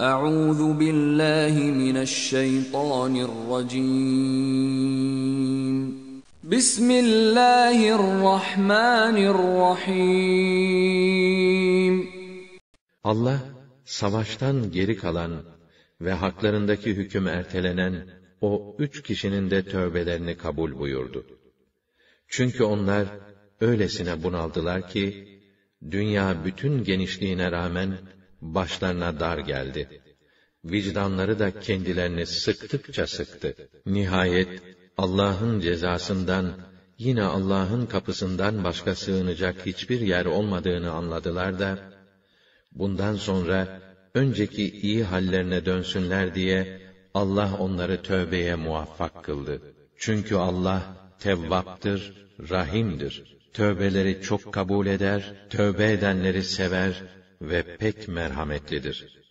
Euzu billahi mineşşeytanirracim. Bismillahirrahmanirrahim. Allah savaştan geri kalan ve haklarındaki hüküm ertelenen o üç kişinin de tövbelerini kabul buyurdu. Çünkü onlar öylesine bunaldılar ki dünya bütün genişliğine rağmen başlarına dar geldi. Vicdanları da kendilerini sıktıkça sıktı. Nihayet Allah'ın cezasından yine Allah'ın kapısından başka sığınacak hiçbir yer olmadığını anladılar da bundan sonra önceki iyi hallerine dönsünler diye Allah onları tövbeye muvaffak kıldı. Çünkü Allah tevvaptır, rahimdir. Tövbeleri çok kabul eder, tövbe edenleri sever ve pek merhametlidir.''